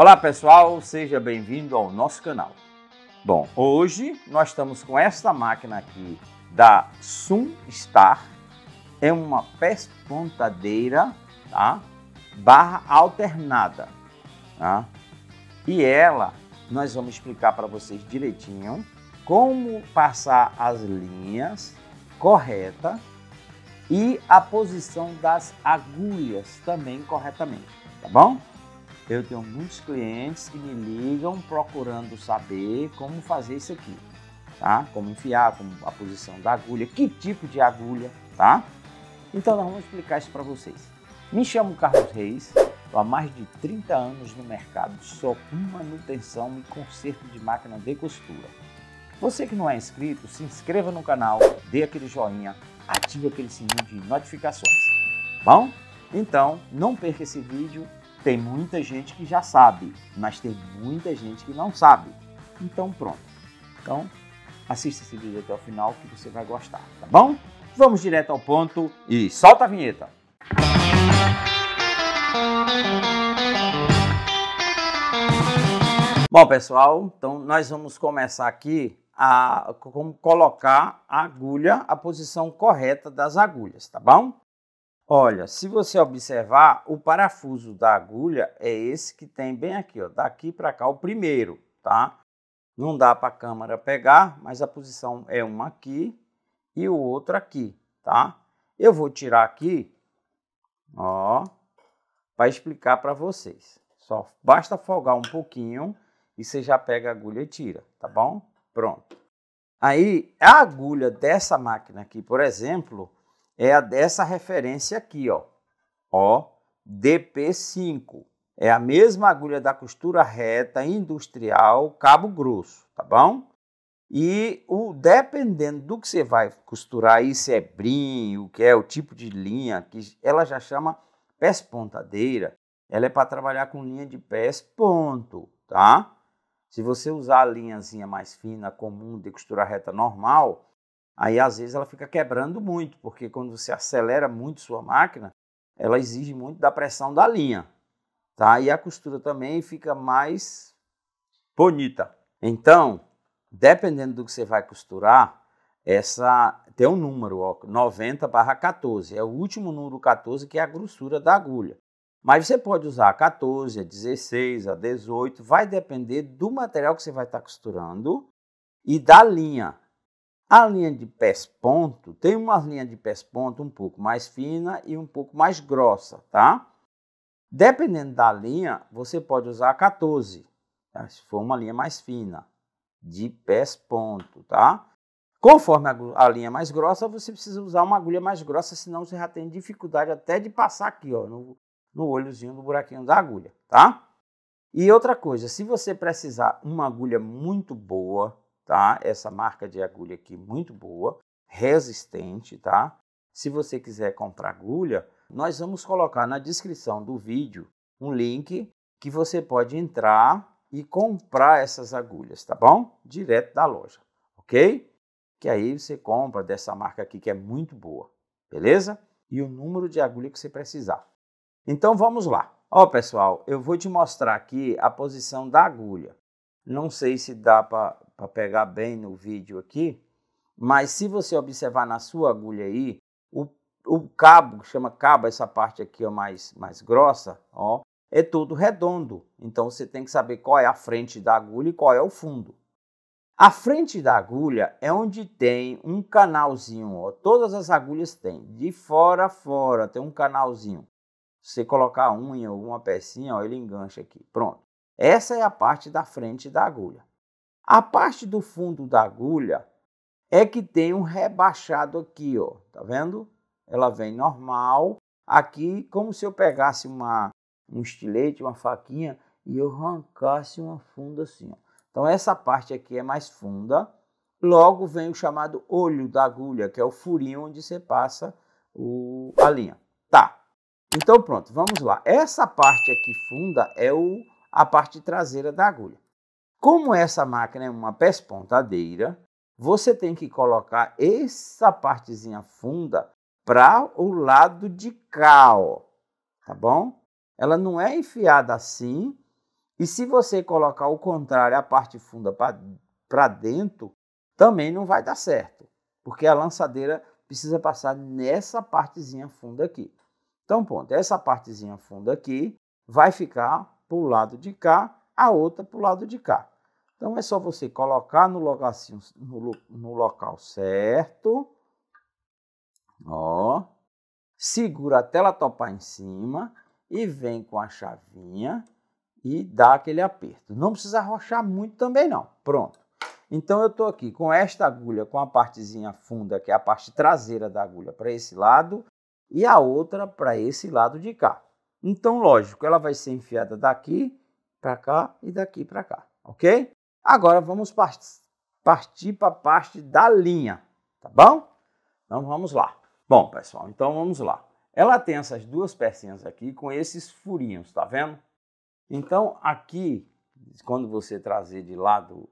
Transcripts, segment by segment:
Olá pessoal, seja bem-vindo ao nosso canal. Bom, hoje nós estamos com esta máquina aqui da Sunstar, é uma pespontadeira tá? barra alternada. Tá? E ela, nós vamos explicar para vocês direitinho como passar as linhas correta e a posição das agulhas também corretamente, tá bom? Eu tenho muitos clientes que me ligam procurando saber como fazer isso aqui, tá? Como enfiar, como a posição da agulha, que tipo de agulha, tá? Então nós vamos explicar isso para vocês. Me chamo Carlos Reis, estou há mais de 30 anos no mercado só com manutenção e conserto de máquina de costura. Você que não é inscrito, se inscreva no canal, dê aquele joinha, ative aquele sininho de notificações. Tá bom? Então, não perca esse vídeo tem muita gente que já sabe, mas tem muita gente que não sabe. Então pronto. Então assista esse vídeo até o final que você vai gostar, tá bom? Vamos direto ao ponto e solta a vinheta. Bom, pessoal, então nós vamos começar aqui a como colocar a agulha, a posição correta das agulhas, tá bom? Olha, se você observar, o parafuso da agulha é esse que tem bem aqui, ó, daqui para cá, o primeiro, tá? Não dá para a câmera pegar, mas a posição é um aqui e o outro aqui, tá? Eu vou tirar aqui, ó, para explicar para vocês. Só basta folgar um pouquinho e você já pega a agulha e tira, tá bom? Pronto. Aí, a agulha dessa máquina aqui, por exemplo, é a dessa referência aqui, ó. Ó, DP5. É a mesma agulha da costura reta industrial cabo grosso, tá bom? E o dependendo do que você vai costurar aí, se é brim, o que é o tipo de linha, que ela já chama pés pontadeira, ela é para trabalhar com linha de pés ponto, tá? Se você usar a linhazinha mais fina, comum, de costura reta normal, Aí às vezes ela fica quebrando muito, porque quando você acelera muito sua máquina, ela exige muito da pressão da linha, tá? E a costura também fica mais bonita. Então, dependendo do que você vai costurar, essa tem um número, ó, 90 barra 14. É o último número 14 que é a grossura da agulha. Mas você pode usar a 14, a 16, a 18, vai depender do material que você vai estar costurando e da linha. A linha de pés-ponto tem uma linha de pés-ponto um pouco mais fina e um pouco mais grossa, tá? Dependendo da linha, você pode usar 14, tá? se for uma linha mais fina, de pés-ponto, tá? Conforme a, a, linha mais grossa, você precisa usar uma agulha mais grossa, senão você já tem dificuldade até de passar aqui, ó, no, no olhozinho do buraquinho da agulha, tá? E outra coisa, se você precisar uma agulha muito boa, tá? Essa marca de agulha aqui muito boa, resistente, tá? Se você quiser comprar agulha, nós vamos colocar na descrição do vídeo um link que você pode entrar e comprar essas agulhas, tá bom? Direto da loja, ok? Que aí você compra dessa marca aqui que é muito boa, beleza? E o número de agulha que você precisar. Então vamos lá. Ó, pessoal, eu vou te mostrar aqui a posição da agulha. Não sei se dá para para pegar bem no vídeo aqui, mas se você observar na sua agulha aí, o, o cabo, que chama cabo, essa parte aqui ó, mais, mais grossa, ó, é todo redondo. Então você tem que saber qual é a frente da agulha e qual é o fundo. A frente da agulha é onde tem um canalzinho, ó. todas as agulhas têm, de fora a fora tem um canalzinho. Se você colocar a unha, alguma pecinha, ó, ele engancha aqui. Pronto. Essa é a parte da frente da agulha. A parte do fundo da agulha é que tem um rebaixado aqui, ó, tá vendo? Ela vem normal, aqui como se eu pegasse uma, um estilete, uma faquinha e eu arrancasse uma funda assim, ó. Então essa parte aqui é mais funda. Logo vem o chamado olho da agulha, que é o furinho onde você passa o, a linha. Tá. Então pronto, vamos lá. Essa parte aqui funda é o, a parte traseira da agulha. Como essa máquina é uma peça pontadeira, você tem que colocar essa partezinha funda para o lado de cá, ó, tá bom? Ela não é enfiada assim, e se você colocar o contrário, a parte funda para dentro, também não vai dar certo, porque a lançadeira precisa passar nessa partezinha funda aqui. Então, ponto, essa partezinha funda aqui vai ficar para o lado de cá a outra para o lado de cá. Então é só você colocar no, local, no, no local certo. Ó. Segura até ela topar em cima e vem com a chavinha e dá aquele aperto. Não precisa arrochar muito também não. Pronto. Então eu estou aqui com esta agulha com a partezinha funda, que é a parte traseira da agulha, para esse lado e a outra para esse lado de cá. Então, lógico, ela vai ser enfiada daqui para cá e daqui para cá, ok? Agora vamos partir para a parte da linha, tá bom? Então vamos lá. Bom, pessoal, então vamos lá. Ela tem essas duas pecinhas aqui com esses furinhos, tá vendo? Então aqui, quando você trazer de lado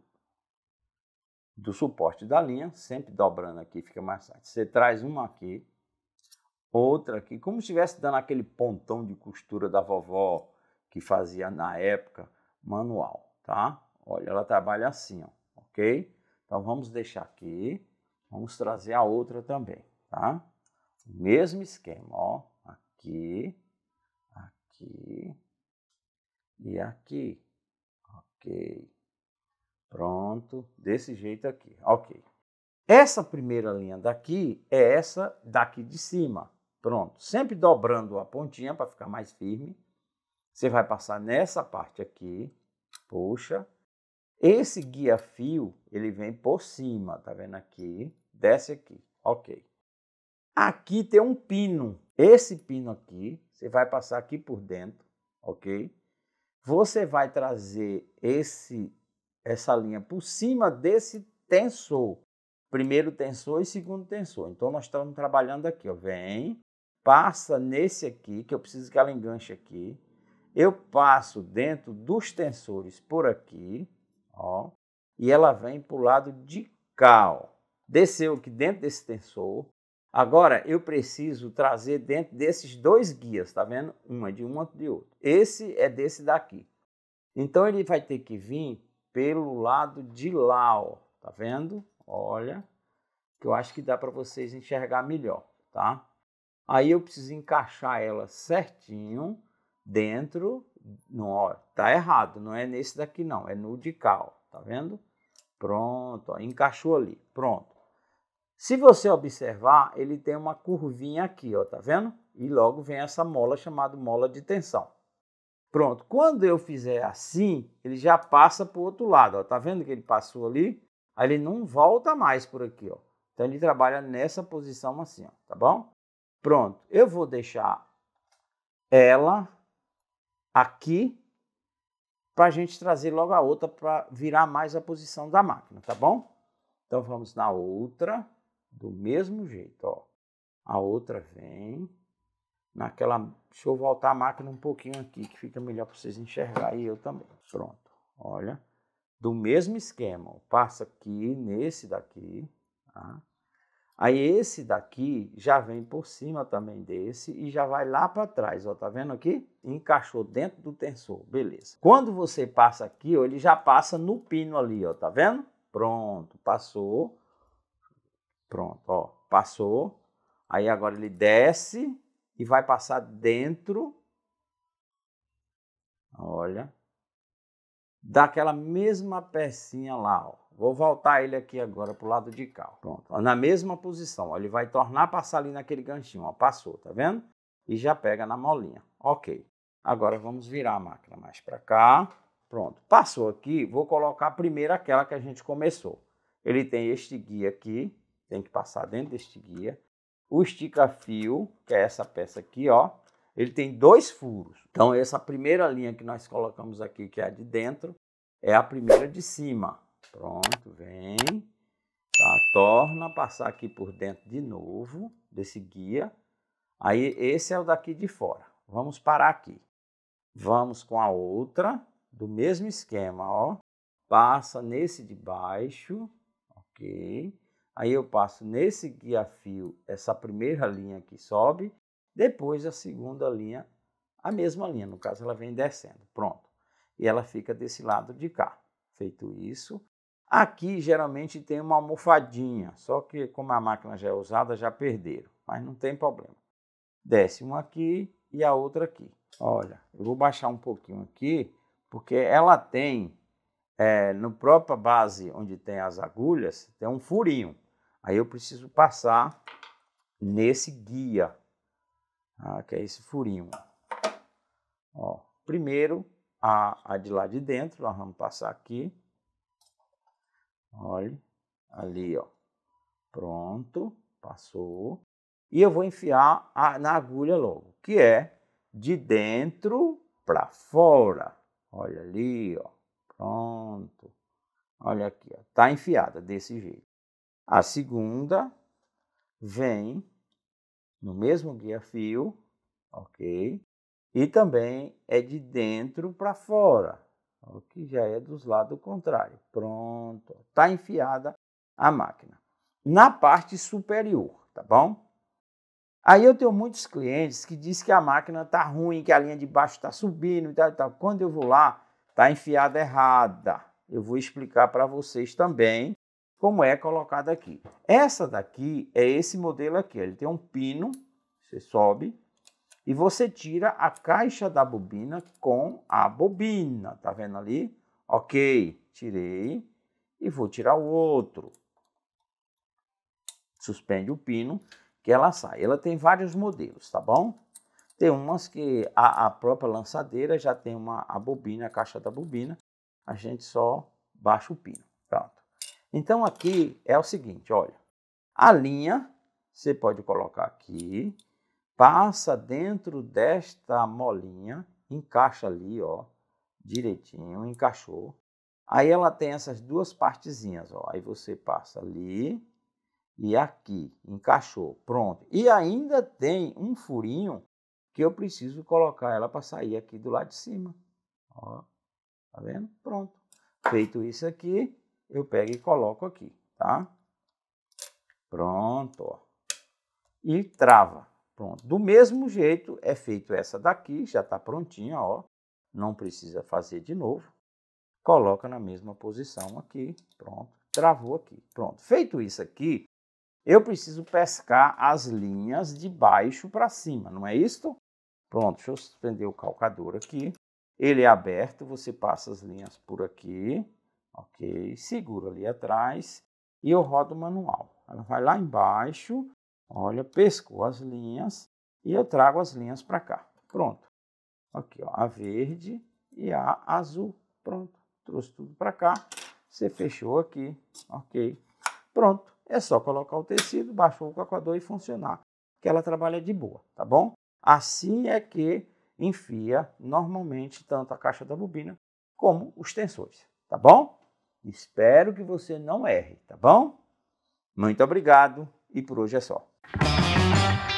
do suporte da linha, sempre dobrando aqui, fica mais fácil. Você traz uma aqui, outra aqui, como se estivesse dando aquele pontão de costura da vovó, que fazia na época manual, tá? Olha, ela trabalha assim, ó, ok? Então vamos deixar aqui, vamos trazer a outra também, tá? Mesmo esquema, ó, aqui, aqui e aqui, ok? Pronto, desse jeito aqui, ok. Essa primeira linha daqui é essa daqui de cima, pronto. Sempre dobrando a pontinha para ficar mais firme você vai passar nessa parte aqui, puxa. Esse guia fio, ele vem por cima, tá vendo aqui? Desce aqui, ok. Aqui tem um pino. Esse pino aqui, você vai passar aqui por dentro, ok? Você vai trazer esse, essa linha por cima desse tensor. Primeiro tensor e segundo tensor. Então, nós estamos trabalhando aqui, ó. Vem, passa nesse aqui, que eu preciso que ela enganche aqui eu passo dentro dos tensores por aqui, ó, e ela vem para o lado de cá, ó. Desceu aqui dentro desse tensor. Agora, eu preciso trazer dentro desses dois guias, tá vendo? Uma é de um, outro de outro. Esse é desse daqui. Então, ele vai ter que vir pelo lado de lá, ó. Tá vendo? Olha, que eu acho que dá para vocês enxergar melhor, tá? Aí eu preciso encaixar ela certinho dentro, não, ó, tá errado, não é nesse daqui não, é no de cal, tá vendo? Pronto, ó, encaixou ali, pronto. Se você observar, ele tem uma curvinha aqui, ó, tá vendo? E logo vem essa mola chamada mola de tensão. Pronto, quando eu fizer assim, ele já passa para o outro lado, ó, tá vendo que ele passou ali? Aí ele não volta mais por aqui, ó. Então ele trabalha nessa posição assim, ó, tá bom? Pronto, eu vou deixar ela aqui para a gente trazer logo a outra para virar mais a posição da máquina, tá bom? Então vamos na outra, do mesmo jeito, ó. A outra vem naquela... Deixa eu voltar a máquina um pouquinho aqui, que fica melhor para vocês enxergarem e eu também. Pronto, olha. Do mesmo esquema, passa aqui nesse daqui, tá? Aí esse daqui já vem por cima também desse e já vai lá para trás, ó, tá vendo aqui? Encaixou dentro do tensor, beleza. Quando você passa aqui, ó, ele já passa no pino ali, ó, tá vendo? Pronto, passou. Pronto, ó, passou. Aí agora ele desce e vai passar dentro, olha, daquela mesma pecinha lá, ó. Vou voltar ele aqui agora para o lado de cá. Pronto. na mesma posição. Ó, ele vai tornar a passar ali naquele ganchinho. Ó, passou, tá vendo? E já pega na molinha. Ok. Agora vamos virar a máquina mais para cá. Pronto. Passou aqui. Vou colocar primeiro aquela que a gente começou. Ele tem este guia aqui. Tem que passar dentro deste guia. O estica-fio, que é essa peça aqui, ó. Ele tem dois furos. Então, essa primeira linha que nós colocamos aqui, que é a de dentro, é a primeira de cima Pronto, vem. Tá? Torna a passar aqui por dentro de novo desse guia. Aí esse é o daqui de fora. Vamos parar aqui. Vamos com a outra, do mesmo esquema, ó. Passa nesse de baixo, ok. Aí eu passo nesse guia fio, essa primeira linha que sobe. Depois a segunda linha, a mesma linha, no caso ela vem descendo. Pronto. E ela fica desse lado de cá. Feito isso, Aqui geralmente tem uma almofadinha, só que como a máquina já é usada, já perderam, mas não tem problema. Desce uma aqui e a outra aqui. Olha, eu vou baixar um pouquinho aqui, porque ela tem, é, no própria base onde tem as agulhas, tem um furinho. Aí eu preciso passar nesse guia, tá? que é esse furinho. Ó, primeiro, a, a de lá de dentro, nós vamos passar aqui. Olha, ali, ó. Pronto, passou. E eu vou enfiar a, na agulha logo, que é de dentro para fora. Olha ali, ó. Pronto. Olha aqui, ó. Tá enfiada desse jeito. A segunda vem no mesmo guia fio, ok? E também é de dentro para fora o que já é dos lados contrários. Pronto, está enfiada a máquina. Na parte superior, tá bom? Aí eu tenho muitos clientes que dizem que a máquina está ruim, que a linha de baixo está subindo e tal, e tal. Quando eu vou lá, está enfiada errada. Eu vou explicar para vocês também como é colocada aqui. Essa daqui é esse modelo aqui. Ele tem um pino, você sobe, e você tira a caixa da bobina com a bobina, tá vendo ali? Ok, tirei e vou tirar o outro. Suspende o pino que ela sai. Ela tem vários modelos, tá bom? Tem umas que a, a própria lançadeira já tem uma, a bobina, a caixa da bobina. A gente só baixa o pino. Pronto. Então aqui é o seguinte, olha. A linha você pode colocar aqui passa dentro desta molinha, encaixa ali, ó, direitinho, encaixou. Aí ela tem essas duas partezinhas, ó. Aí você passa ali e aqui, encaixou, pronto. E ainda tem um furinho que eu preciso colocar ela para sair aqui do lado de cima. Ó, tá vendo? Pronto. Feito isso aqui, eu pego e coloco aqui, tá? Pronto, ó. E trava. Pronto. Do mesmo jeito é feito essa daqui, já está prontinha, ó. Não precisa fazer de novo. Coloca na mesma posição aqui, pronto. Travou aqui, pronto. Feito isso aqui, eu preciso pescar as linhas de baixo para cima, não é isso? Pronto, deixa eu suspender o calcador aqui. Ele é aberto, você passa as linhas por aqui, ok? Segura ali atrás e eu rodo o manual. Ela vai lá embaixo, Olha, pescou as linhas e eu trago as linhas para cá. Pronto. Aqui, ó, a verde e a azul. Pronto. Trouxe tudo para cá. Você fechou aqui. Ok. Pronto. É só colocar o tecido, baixou o coacuador e funcionar. Que ela trabalha de boa, tá bom? Assim é que enfia normalmente tanto a caixa da bobina como os tensores, tá bom? Espero que você não erre, tá bom? Muito obrigado e por hoje é só. Thank you.